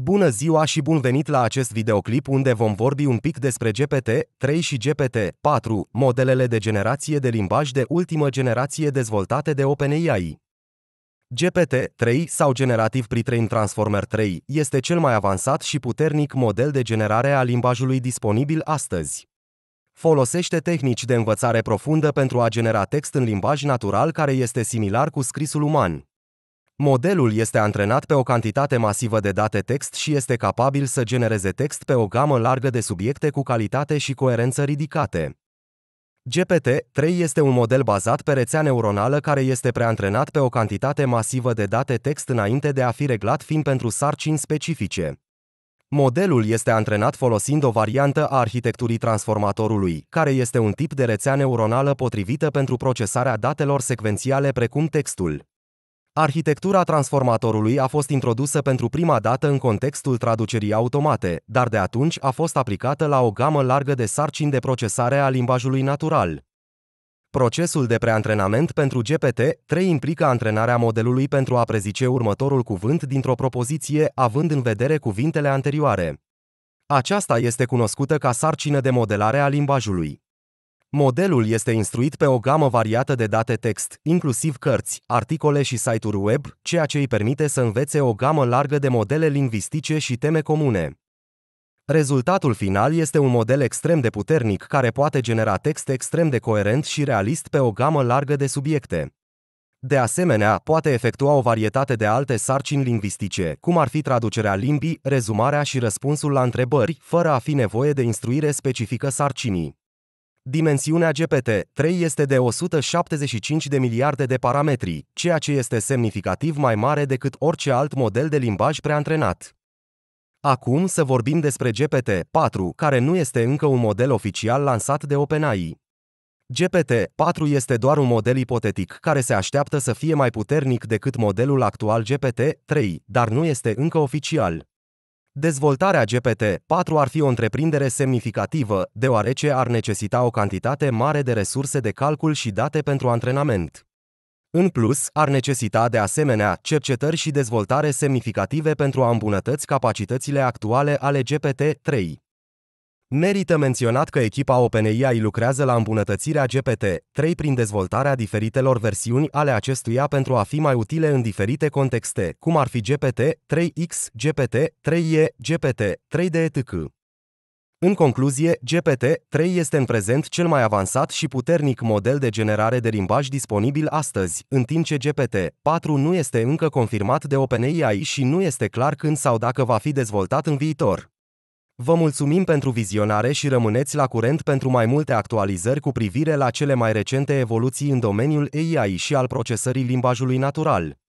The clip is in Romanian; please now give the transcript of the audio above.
Bună ziua și bun venit la acest videoclip unde vom vorbi un pic despre GPT-3 și GPT-4, modelele de generație de limbaj de ultimă generație dezvoltate de OpenAI. GPT-3 sau Generativ Pre-trained Transformer 3 este cel mai avansat și puternic model de generare a limbajului disponibil astăzi. Folosește tehnici de învățare profundă pentru a genera text în limbaj natural care este similar cu scrisul uman. Modelul este antrenat pe o cantitate masivă de date text și este capabil să genereze text pe o gamă largă de subiecte cu calitate și coerență ridicate. GPT-3 este un model bazat pe rețea neuronală care este preantrenat pe o cantitate masivă de date text înainte de a fi reglat fiind pentru sarcini specifice. Modelul este antrenat folosind o variantă a arhitecturii transformatorului, care este un tip de rețea neuronală potrivită pentru procesarea datelor secvențiale precum textul. Arhitectura transformatorului a fost introdusă pentru prima dată în contextul traducerii automate, dar de atunci a fost aplicată la o gamă largă de sarcini de procesare a limbajului natural. Procesul de preantrenament pentru GPT-3 implică antrenarea modelului pentru a prezice următorul cuvânt dintr-o propoziție, având în vedere cuvintele anterioare. Aceasta este cunoscută ca sarcină de modelare a limbajului. Modelul este instruit pe o gamă variată de date text, inclusiv cărți, articole și site-uri web, ceea ce îi permite să învețe o gamă largă de modele lingvistice și teme comune. Rezultatul final este un model extrem de puternic care poate genera text extrem de coerent și realist pe o gamă largă de subiecte. De asemenea, poate efectua o varietate de alte sarcini lingvistice, cum ar fi traducerea limbii, rezumarea și răspunsul la întrebări, fără a fi nevoie de instruire specifică sarcinii. Dimensiunea GPT-3 este de 175 de miliarde de parametri, ceea ce este semnificativ mai mare decât orice alt model de limbaj preantrenat. Acum să vorbim despre GPT-4, care nu este încă un model oficial lansat de OpenAI. GPT-4 este doar un model ipotetic care se așteaptă să fie mai puternic decât modelul actual GPT-3, dar nu este încă oficial. Dezvoltarea GPT-4 ar fi o întreprindere semnificativă, deoarece ar necesita o cantitate mare de resurse de calcul și date pentru antrenament. În plus, ar necesita de asemenea cercetări și dezvoltare semnificative pentru a îmbunătăți capacitățile actuale ale GPT-3. Merită menționat că echipa OpenAI lucrează la îmbunătățirea GPT-3 prin dezvoltarea diferitelor versiuni ale acestuia pentru a fi mai utile în diferite contexte, cum ar fi GPT-3X, GPT-3E, GPT-3D etc. În concluzie, GPT-3 este în prezent cel mai avansat și puternic model de generare de limbaj disponibil astăzi, în timp ce GPT-4 nu este încă confirmat de OpenAI și nu este clar când sau dacă va fi dezvoltat în viitor. Vă mulțumim pentru vizionare și rămâneți la curent pentru mai multe actualizări cu privire la cele mai recente evoluții în domeniul AI și al procesării limbajului natural.